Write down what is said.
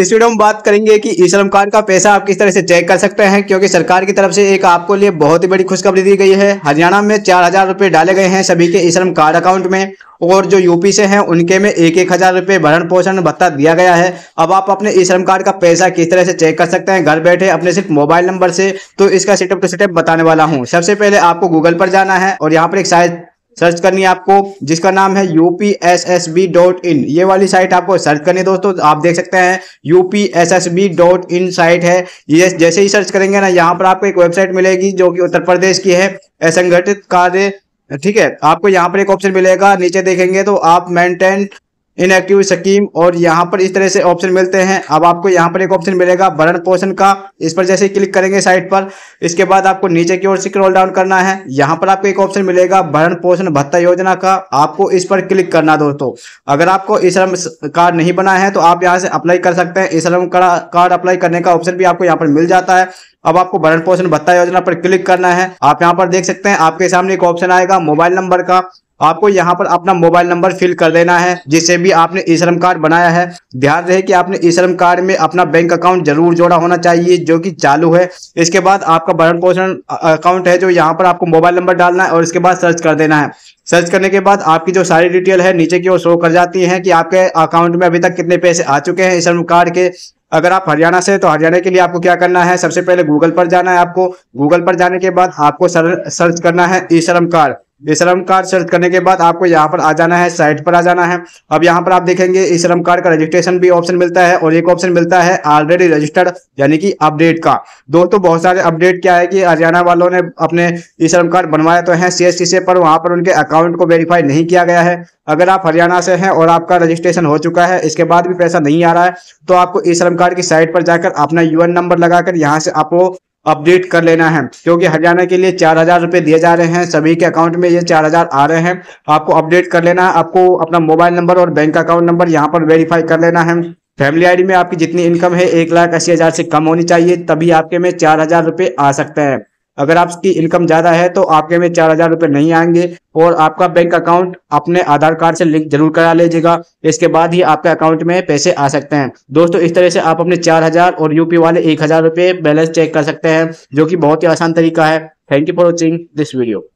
इस वीडियो में बात करेंगे कि ई श्रम कार्ड का पैसा आप किस तरह से चेक कर सकते हैं क्योंकि सरकार की तरफ से एक आपको लिए बहुत ही बड़ी खुशखबरी दी गई है हरियाणा में चार हजार रुपये डाले गए हैं सभी के ई श्रम कार्ड अकाउंट में और जो यूपी से हैं उनके में एक एक हजार रुपये भरण पोषण भत्ता दिया गया है अब आप अपने ई श्रम कार्ड का पैसा किस तरह से चेक कर सकते हैं घर बैठे अपने सिर्फ मोबाइल नंबर से तो इसका सेटअप टू सेटअप बताने वाला हूँ सबसे पहले आपको गूगल पर जाना है और यहाँ पर एक साइज सर्च करनी है आपको जिसका नाम है इन ये वाली साइट आपको सर्च करनी है दोस्तों आप देख सकते हैं इन साइट है ये जैसे ही सर्च करेंगे ना यहाँ पर आपको एक वेबसाइट मिलेगी जो कि उत्तर प्रदेश की है असंगठित कार्य ठीक है आपको यहाँ पर एक ऑप्शन मिलेगा नीचे देखेंगे तो आप मेंटेन इनएक्टिव स्कीम और यहाँ पर इस तरह से ऑप्शन मिलते हैं अब आपको यहाँ पर एक ऑप्शन मिलेगा भरण पोषण का इस पर जैसे क्लिक करेंगे साइट पर इसके बाद आपको नीचे की ओर से स्क्रॉल डाउन करना है यहाँ पर आपको एक ऑप्शन मिलेगा भरण पोषण भत्ता योजना का आपको इस पर क्लिक करना दोस्तों अगर आपको ई श्रम कार्ड नहीं बना है तो आप यहाँ से अप्लाई कर सकते हैं ई श्रम कार्ड अप्लाई करने का ऑप्शन भी आपको यहाँ पर मिल जाता है अब आपको भरण पोषण भत्ता योजना पर क्लिक करना है आप यहाँ पर देख सकते हैं आपके सामने एक ऑप्शन आएगा मोबाइल नंबर का आपको यहाँ पर अपना मोबाइल नंबर फिल कर देना है जिसे भी आपने ई श्रम कार्ड बनाया है ध्यान रहे कि आपने ई श्रम कार्ड में अपना बैंक अकाउंट जरूर जोड़ा होना चाहिए जो कि चालू है इसके बाद आपका भरण पोषण अकाउंट है जो यहाँ पर आपको मोबाइल नंबर डालना है और इसके बाद सर्च कर देना है सर्च करने के बाद आपकी जो सारी डिटेल है नीचे की ओर शो कर जाती है कि आपके अकाउंट में अभी तक कितने पैसे आ चुके हैं ई श्रम कार्ड के अगर आप हरियाणा से तो हरियाणा के लिए आपको क्या करना है सबसे पहले गूगल पर जाना है आपको गूगल पर जाने के बाद आपको सर्च करना है ई श्रम कार्ड श्रम कार्ड सर्च करने के बाद आपको यहाँ पर आ जाना है साइट पर आ जाना है अब यहाँ पर आप देखेंगे श्रम कार्ड का रजिस्ट्रेशन भी ऑप्शन मिलता है और एक ऑप्शन मिलता है ऑलरेडी रजिस्टर्ड यानी कि अपडेट का दोस्तों बहुत सारे अपडेट क्या है कि हरियाणा वालों ने अपने ई श्रम कार्ड बनवाया तो है सी से पर वहां पर उनके अकाउंट को वेरीफाई नहीं किया गया है अगर आप हरियाणा से हैं और आपका रजिस्ट्रेशन हो चुका है इसके बाद भी पैसा नहीं आ रहा है तो आपको ई श्रम कार्ड की साइट पर जाकर अपना यूएन नंबर लगाकर यहाँ से आपको अपडेट कर लेना है क्योंकि हरियाणा के लिए चार हजार रुपए दिए जा रहे हैं सभी के अकाउंट में ये चार हजार आ रहे हैं तो आपको अपडेट कर लेना है आपको अपना मोबाइल नंबर और बैंक अकाउंट नंबर यहाँ पर वेरीफाई कर लेना है फैमिली आईडी में आपकी जितनी इनकम है एक लाख अस्सी हजार से कम होनी चाहिए तभी आपके में चार हजार रुपए आ सकते हैं अगर आपकी इनकम ज्यादा है तो आपके में चार हजार रुपए नहीं आएंगे और आपका बैंक अकाउंट अपने आधार कार्ड से लिंक जरूर करा लीजिएगा इसके बाद ही आपके अकाउंट में पैसे आ सकते हैं दोस्तों इस तरह से आप अपने चार हजार और यूपी वाले एक हजार रुपए बैलेंस चेक कर सकते हैं जो कि बहुत ही आसान तरीका है thank you for watching this video